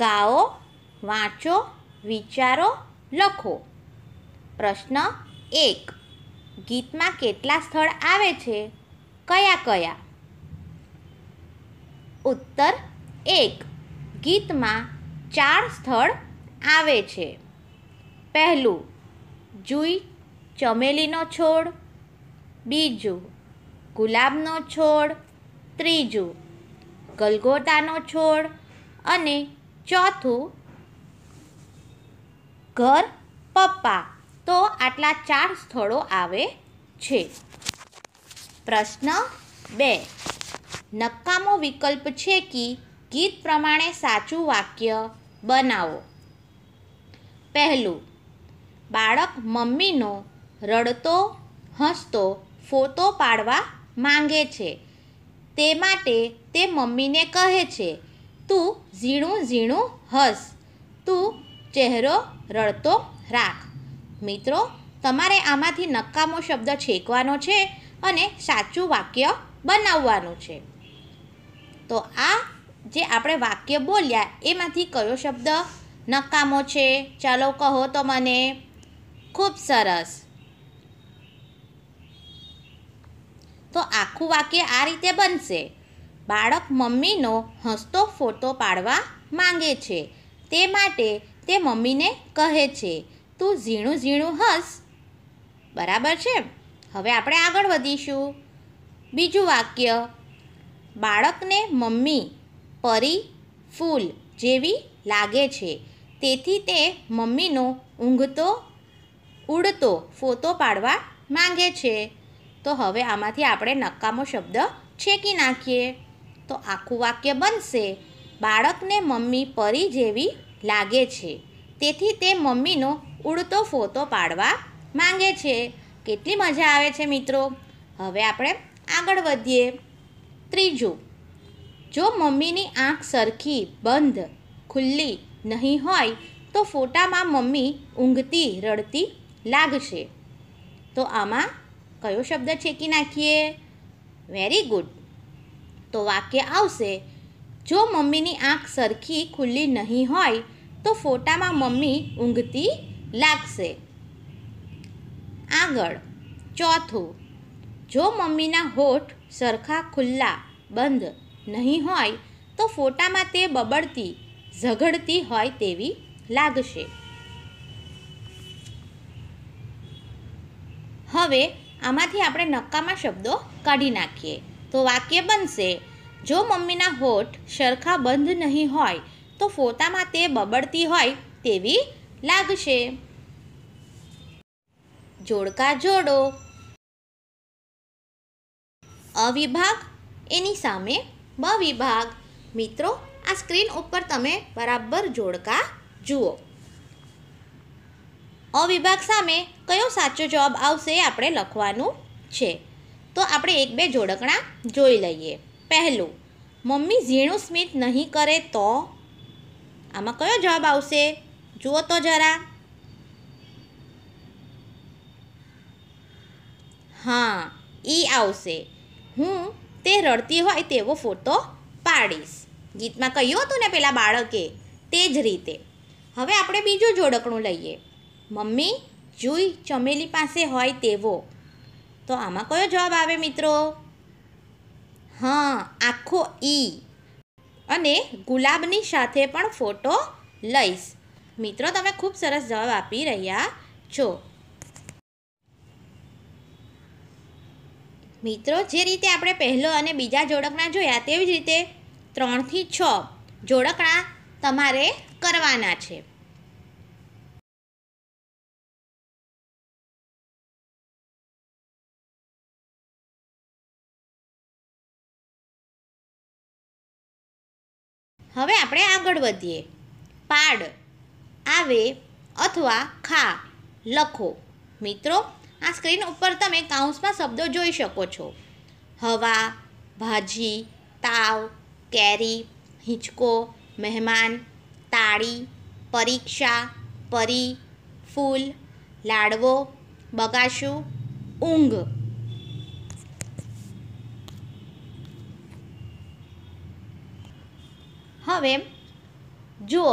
ગાઓ વાંચો વિચારો લખો પ્રશ્ન એક ગીતમાં કેટલા સ્થળ આવે છે કયા કયા ઉત્તર એક ગીતમાં ચાર સ્થળ આવે છે પહેલું જુઈ ચમેલીનો છોડ બીજું ગુલાબનો છોડ ત્રીજું ગલગોટાનો છોડ અને ચોથું ઘર પપ્પા તો આટલા ચાર સ્થળો આવે છે પ્રશ્ન બે નકામો વિકલ્પ છે કે ગીત પ્રમાણે સાચું વાક્ય બનાવો પહેલું બાળક મમ્મીનો રડતો હસતો ફોટો પાડવા માંગે છે તે માટે તે મમ્મીને કહે છે તું ઝીણું ઝીણું હસ તું ચહેરો રડતો રાખ મિત્રો તમારે આમાંથી નકામો શબ્દ છેકવાનો છે અને સાચું વાક્ય બનાવવાનું છે તો આ જે આપણે વાક્ય બોલ્યા એમાંથી કયો શબ્દ નકામો છે ચાલો કહો તો મને ખૂબ સરસ તો આખું વાક્ય આ રીતે બનશે બાળક મમ્મીનો હસતો ફોટો પાડવા માંગે છે તે માટે તે મમ્મીને કહે છે તું ઝીણું ઝીણું હસ બરાબર છે હવે આપણે આગળ વધીશું બીજું વાક્ય બાળકને મમ્મી પરી ફૂલ જેવી લાગે છે તેથી તે મમ્મીનો ઊંઘતો ઉડતો ફોટો પાડવા માંગે છે તો હવે આમાંથી આપણે નકામો શબ્દ છેકી નાખીએ તો આખું વાક્ય બનશે બાળકને મમ્મી પરી જેવી લાગે છે તેથી તે મમ્મીનો ઉડતો ફોટો પાડવા માંગે છે કેટલી મજા આવે છે મિત્રો હવે આપણે આગળ વધીએ ત્રીજું જો મમ્મીની આંખ સરખી બંધ ખુલ્લી નહીં હોય તો ફોટામાં મમ્મી ઊંઘતી રડતી લાગશે તો આમાં કયો શબ્દ છેકી નાખીએ વેરી ગુડ તો વાક્ય આવશે જો મમ્મીની આંખ સરખી ખુલ્લી નહીં હોય તો ફોટામાં મમ્મી ઊંઘતી લાગશે આગળ ચોથું જો મમ્મીના હોઠ સરખા ખુલ્લા બંધ નહીં હોય તો ફોટામાં તે બબડતી ઝઘડતી હોય તેવી લાગશે હવે આમાંથી આપણે નક્કામાં શબ્દો કાઢી નાખીએ તો વાક્ય બનશે જો મમ્મીના હોઠ સરખા બંધ નહીં હોય તો ફોટામાં તે બબડતી હોય તેવી લાગશે જોડકા જોડો અવિભાગ એની સામે બ વિભાગ મિત્રો આ સ્ક્રીન ઉપર તમે બરાબર જોડકા જુઓ અવિભાગ સામે કયો સાચો જવાબ આવશે આપણે લખવાનું છે તો આપણે એક બે જોડકણા જોઈ લઈએ પહેલું મમ્મી ઝીણું સ્મિત નહીં કરે તો આમાં કયો જવાબ આવશે જુઓ તો જરા હા ઈ આવશે હું તે રડતી હોય તેવો ફોટો પાડીશ ગીતમાં કહ્યું હતું ને પેલા બાળકે તે જ રીતે હવે આપણે બીજું જોડકણું લઈએ મમ્મી જુઈ ચમેલી પાસે હોય તેવો તો આમાં કયો જવાબ આવે મિત્રો હા આખો ઈ અને ગુલાબની સાથે પણ ફોટો લઈશ મિત્રો તમે ખૂબ સરસ જવાબ આપી રહ્યા છો મિત્રો જે રીતે આપણે પહેલો અને બીજા જોડકણા જોયા તેવી જ રીતે ત્રણથી છ જોડકણા તમારે કરવાના છે હવે આપણે આગળ વધીએ પાડ આવે અથવા ખા લખો મિત્રો આ સ્ક્રીન ઉપર તમે કાઉન્સમાં શબ્દો જોઈ શકો છો હવા ભાજી તાવ કેરી હિંચકો મહેમાન તાળી પરીક્ષા પરી ફૂલ લાડવો બગાશું ઊંઘ હવે જુઓ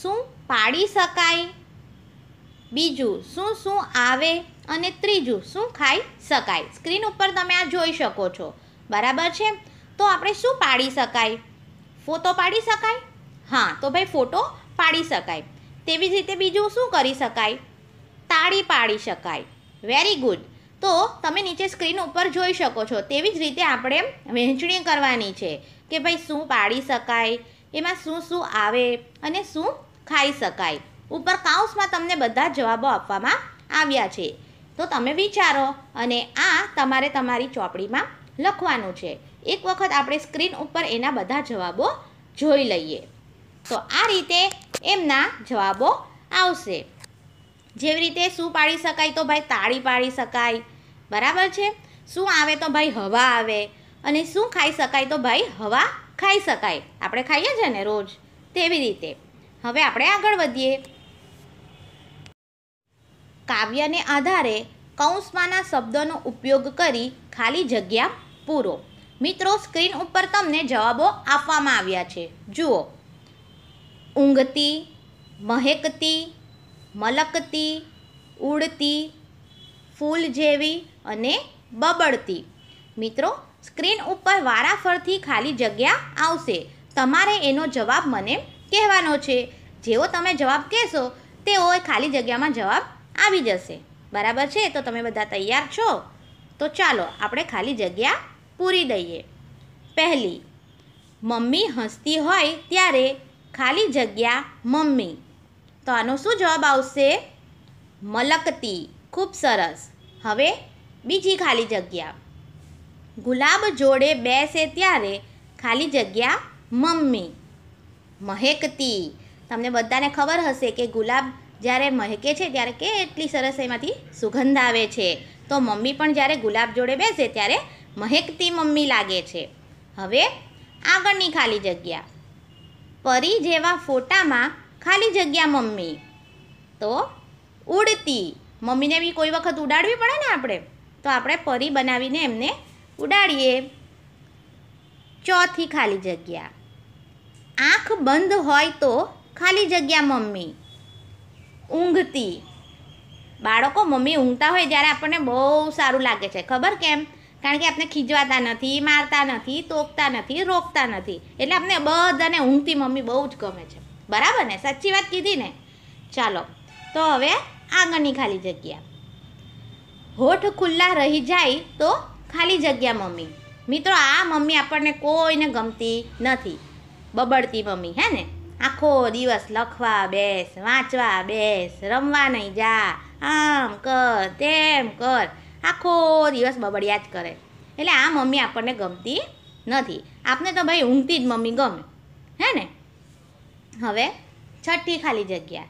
શું પાડી શકાય બીજું શું શું આવે અને ત્રીજું શું ખાઈ શકાય સ્ક્રીન ઉપર તમે આ જોઈ શકો છો બરાબર છે તો આપણે શું પાડી શકાય ફોટો પાડી શકાય હા તો ભાઈ ફોટો પાડી શકાય તેવી જ રીતે બીજું શું કરી શકાય તાળી પાડી શકાય વેરી ગુડ તો તમે નીચે સ્ક્રીન ઉપર જોઈ શકો છો તેવી જ રીતે આપણે વહેંચણી કરવાની છે કે ભાઈ શું પાડી શકાય એમાં શું શું આવે અને શું ખાઈ શકાય ઉપર કાઉસમાં તમને બધા જવાબો આપવામાં આવ્યા છે તો તમે વિચારો અને આ તમારે તમારી ચોપડીમાં લખવાનું છે એક વખત આપણે સ્ક્રીન ઉપર એના બધા જવાબો જોઈ લઈએ તો આ રીતે એમના જવાબો આવશે જેવી રીતે શું પાડી શકાય તો ભાઈ તાળી પાડી શકાય બરાબર છે શું આવે તો ભાઈ હવા આવે અને શું ખાઈ શકાય તો ભાઈ હવા ખાઈ શકાય આપણે ખાઈએ છીએ ને રોજ તેવી રીતે હવે આપણે આગળ વધીએ કાવ્યને આધારે કૌંસમાંના શબ્દોનો ઉપયોગ કરી ખાલી જગ્યા પૂરો મિત્રો સ્ક્રીન ઉપર તમને જવાબો આપવામાં આવ્યા છે જુઓ ઊંઘતી મહેકતી મલકતી ઉડતી ફૂલ જેવી અને બબડતી મિત્રો સ્ક્રીન ઉપર વારાફરથી ખાલી જગ્યા આવશે તમારે એનો જવાબ મને કહેવાનો છે જેવો તમે જવાબ કહેશો તેઓ ખાલી જગ્યામાં જવાબ આવી જશે બરાબર છે તો તમે બધા તૈયાર છો તો ચાલો આપણે ખાલી જગ્યા પૂરી દઈએ પહેલી મમ્મી હસતી હોય ત્યારે ખાલી જગ્યા મમ્મી તો આનો શું જવાબ આવશે મલકતી ખૂબ સરસ હવે બીજી ખાલી જગ્યા ગુલાબ જોડે બેસે ત્યારે ખાલી જગ્યા મમ્મી મહેકતી તમને બધાને ખબર હશે કે ગુલાબ જ્યારે મહેકે છે ત્યારે કે એટલી સરસ એમાંથી સુગંધ આવે છે તો મમ્મી પણ જ્યારે ગુલાબ જોડે બેસે ત્યારે મહેકતી મમ્મી લાગે છે હવે આગળની ખાલી જગ્યા પરી જેવા ફોટામાં ખાલી જગ્યા મમ્મી તો ઉડતી મમ્મીને બી કોઈ વખત ઉડાડવી પડે ને આપણે તો આપણે પરી બનાવીને એમને ઉડાડીએ ચોથી ખાલી જગ્યા આંખ બંધ હોય તો ખાલી જગ્યા મમ્મી ઊંઘતી બાળકો મમ્મી ઊંઘતા હોય ત્યારે આપણને બહુ સારું લાગે છે ખબર કેમ કારણ કે આપણે ખીજવાતા નથી મારતા નથી તોકતા નથી રોકતા નથી એટલે આપણે બધાને ઊંઘતી મમ્મી બહુ જ ગમે છે બરાબર ને સાચી વાત કીધી ને ચાલો તો હવે આગળની ખાલી જગ્યા હોઠ ખુલ્લા રહી જાય તો ખાલી જગ્યા મમ્મી મિત્રો આ મમ્મી આપણને કોઈને ગમતી નથી બબડતી મમ્મી હે ને આખો દિવસ લખવા બેસ વાંચવા બેસ રમવા નહીં જા આમ કર તેમ કર આખો દિવસ બબડિયા જ કરે એટલે આ મમ્મી આપણને ગમતી નથી આપને તો ભાઈ ઊંઘતી જ મમ્મી ગમે હે ને હવે છઠ્ઠી ખાલી જગ્યા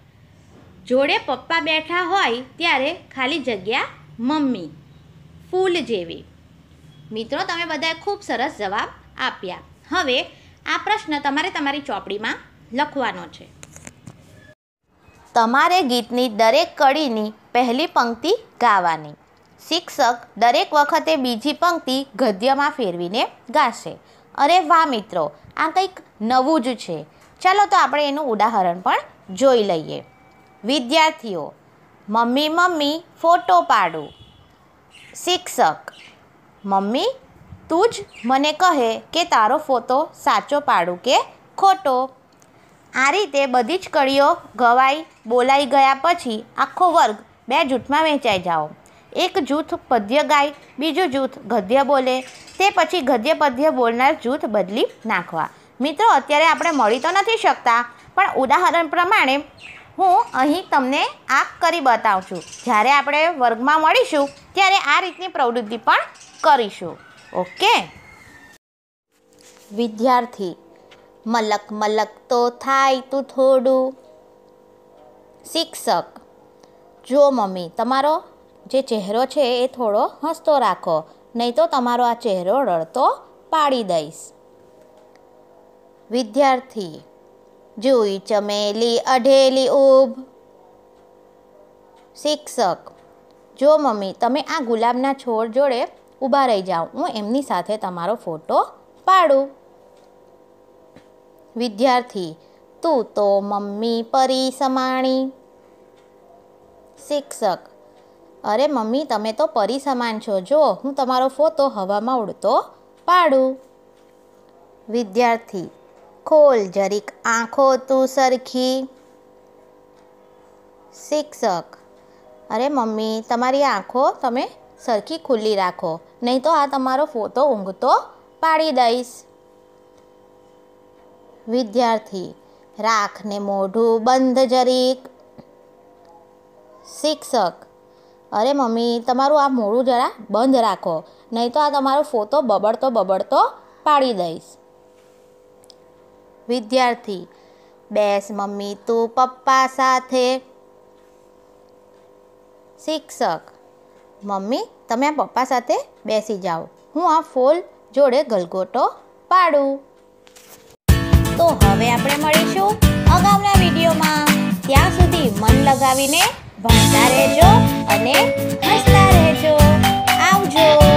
જોડે પપ્પા બેઠા હોય ત્યારે ખાલી જગ્યા મમ્મી ફૂલ જેવી મિત્રો તમે બધાએ ખૂબ સરસ જવાબ આપ્યા હવે આ પ્રશ્ન તમારે તમારી ચોપડીમાં લખવાનો છે તમારે ગીતની દરેક કડીની પહેલી પંક્તિ ગાવાની શિક્ષક દરેક વખતે બીજી પંક્તિ ગદ્યમાં ફેરવીને ગાશે અરે વાહ મિત્રો આ કંઈક નવું જ છે ચાલો તો આપણે એનું ઉદાહરણ પણ જોઈ લઈએ વિદ્યાર્થીઓ મમ્મી મમ્મી ફોટો પાડું શિક્ષક મમ્મી તું જ મને કહે કે તારો ફોટો સાચો પાડું કે ખોટો આ રીતે બધી જ કડીઓ ગવાઈ બોલાઈ ગયા પછી આખો વર્ગ બે જૂથમાં વહેંચાઈ જાઓ એક જૂથ પદ્ય ગાય બીજું જૂથ ગદ્ય બોલે તે પછી ગદ્ય પદ્ય બોલનાર જૂથ બદલી નાખવા મિત્રો અત્યારે આપણે મળી તો નથી શકતા પણ ઉદાહરણ પ્રમાણે હું અહીં તમને આ કરી બતાવું છું જ્યારે આપણે વર્ગમાં મળીશું ત્યારે આ રીતની પ્રવૃત્તિ પણ કરીશું ઓકે વિદ્યાર્થી મલક મલક તો થાય તું થોડું શિક્ષક જો મમ્મી તમારો જે ચહેરો છે એ થોડો હસતો રાખો નહીં તો તમારો આ ચહેરો રડતો પાડી દઈશ વિદ્યાર્થી જુઈ ચમેલી અઢેલી ઊભ શિક્ષક જો મમ્મી તમે આ ગુલાબના છોડ જોડે ઊભા રહી જાઓ હું એમની સાથે તમારો ફોટો પાડું વિદ્યાર્થી તું તો મમ્મી પરી સમાણી શિક્ષક અરે મમ્મી તમે તો પરી સમાન છો જો હું તમારો ફોટો હવામાં ઉડતો પાડું વિદ્યાર્થી ખોલ જરીક આંખો તું સરખી શિક્ષક અરે મમ્મી તમારી આંખો તમે સરખી ખુલ્લી રાખો નહીં તો આ તમારો ફોટો ઊંઘતો પાડી દઈશ વિદ્યાર્થી રાખને મોઢું બંધ જરીક શિક્ષક અરે મમ્મી તમારું આ મોડું જરા બંધ રાખો નહીં તો આ તમારો ફોટો બબડતો બબડતો પાડી દઈશ વિદ્યાર્થી બેસ મમ્મી તું પપ્પા સાથે શિક્ષક મમ્મી તમે આ પપ્પા સાથે બેસી જાઓ હું આ ફોલ જોડે ગલગોટો પાડું તો હવે આપણે મળીશું અગાઉના વિડીયોમાં ત્યાં સુધી મન લગાવીને ભણતા રહેજો અને હસતા રહેજો આવજો